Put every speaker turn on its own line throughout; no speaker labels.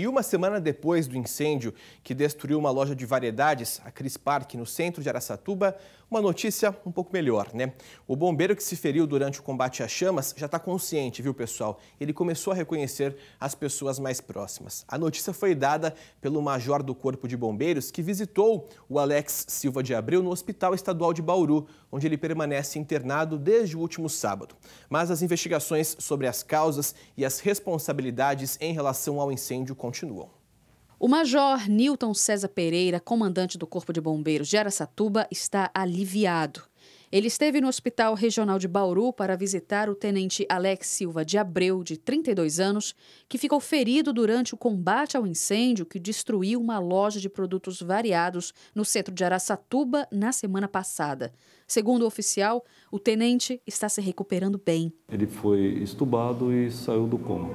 E uma semana depois do incêndio que destruiu uma loja de variedades, a Cris Park, no centro de Araçatuba, uma notícia um pouco melhor, né? O bombeiro que se feriu durante o combate às chamas já está consciente, viu, pessoal? Ele começou a reconhecer as pessoas mais próximas. A notícia foi dada pelo major do Corpo de Bombeiros, que visitou o Alex Silva de Abreu no Hospital Estadual de Bauru, onde ele permanece internado desde o último sábado. Mas as investigações sobre as causas e as responsabilidades em relação ao incêndio continuam
continuam. O Major Nilton César Pereira, comandante do Corpo de Bombeiros de Aracatuba, está aliviado. Ele esteve no Hospital Regional de Bauru para visitar o tenente Alex Silva de Abreu, de 32 anos, que ficou ferido durante o combate ao incêndio que destruiu uma loja de produtos variados no centro de Araçatuba na semana passada. Segundo o oficial, o tenente está se recuperando bem.
Ele foi estubado e saiu do coma.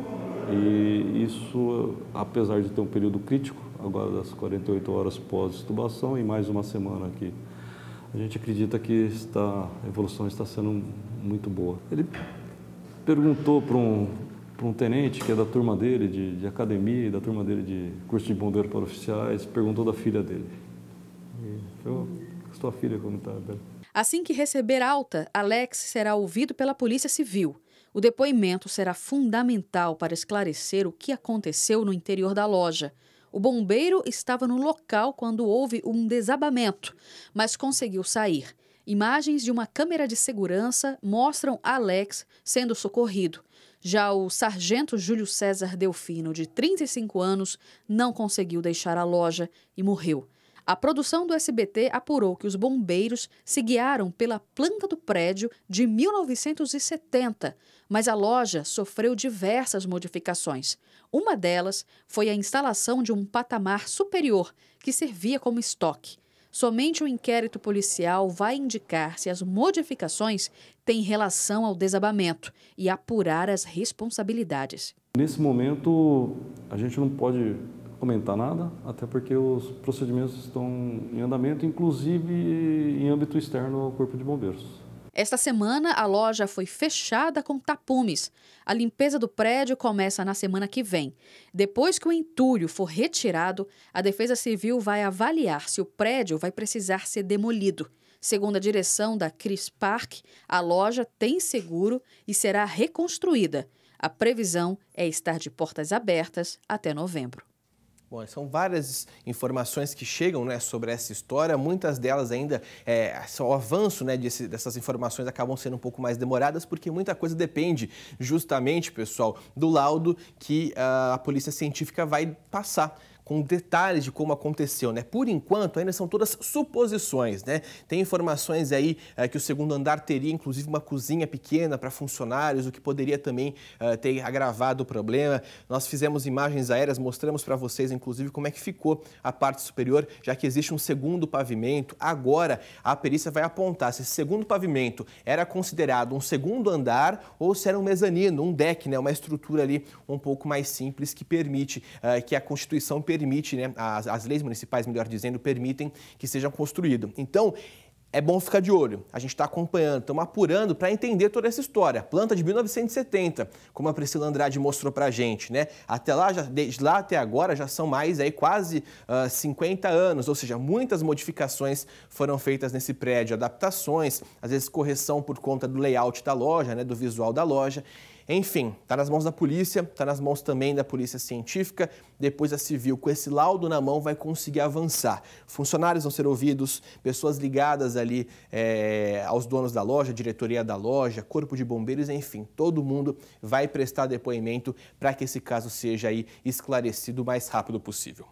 E isso, apesar de ter um período crítico, agora das 48 horas pós-estubação e mais uma semana aqui a gente acredita que está, a evolução está sendo muito boa. Ele perguntou para um, para um tenente que é da turma dele, de, de academia, da turma dele de curso de bombeiro para oficiais, perguntou da filha dele. E foi sua filha como está.
Assim que receber alta, Alex será ouvido pela Polícia Civil. O depoimento será fundamental para esclarecer o que aconteceu no interior da loja. O bombeiro estava no local quando houve um desabamento, mas conseguiu sair. Imagens de uma câmera de segurança mostram Alex sendo socorrido. Já o sargento Júlio César Delfino, de 35 anos, não conseguiu deixar a loja e morreu. A produção do SBT apurou que os bombeiros se guiaram pela planta do prédio de 1970, mas a loja sofreu diversas modificações. Uma delas foi a instalação de um patamar superior que servia como estoque. Somente o um inquérito policial vai indicar se as modificações têm relação ao desabamento e apurar as responsabilidades.
Nesse momento, a gente não pode comentar nada, até porque os procedimentos estão em andamento, inclusive em âmbito externo ao Corpo de Bombeiros.
Esta semana, a loja foi fechada com tapumes. A limpeza do prédio começa na semana que vem. Depois que o entulho for retirado, a Defesa Civil vai avaliar se o prédio vai precisar ser demolido. Segundo a direção da Cris Park, a loja tem seguro e será reconstruída. A previsão é estar de portas abertas até novembro.
Bom, são várias informações que chegam né, sobre essa história, muitas delas ainda, é, o avanço né, desse, dessas informações acabam sendo um pouco mais demoradas, porque muita coisa depende justamente, pessoal, do laudo que ah, a polícia científica vai passar com detalhes de como aconteceu, né? Por enquanto, ainda são todas suposições, né? Tem informações aí é, que o segundo andar teria, inclusive, uma cozinha pequena para funcionários, o que poderia também é, ter agravado o problema. Nós fizemos imagens aéreas, mostramos para vocês, inclusive, como é que ficou a parte superior, já que existe um segundo pavimento. Agora, a perícia vai apontar se esse segundo pavimento era considerado um segundo andar ou se era um mezanino, um deck, né? Uma estrutura ali um pouco mais simples que permite é, que a Constituição permite, né, as, as leis municipais, melhor dizendo, permitem que seja construído. Então, é bom ficar de olho. A gente está acompanhando, estamos apurando para entender toda essa história. Planta de 1970, como a Priscila Andrade mostrou para a gente, né? Até lá, já, desde lá até agora, já são mais aí quase uh, 50 anos, ou seja, muitas modificações foram feitas nesse prédio, adaptações, às vezes correção por conta do layout da loja, né? Do visual da loja. Enfim, está nas mãos da polícia, está nas mãos também da polícia científica, depois a civil. Com esse laudo na mão, vai conseguir avançar. Funcionários vão ser ouvidos, pessoas ligadas ali é, aos donos da loja, diretoria da loja, corpo de bombeiros, enfim, todo mundo vai prestar depoimento para que esse caso seja aí esclarecido o mais rápido possível.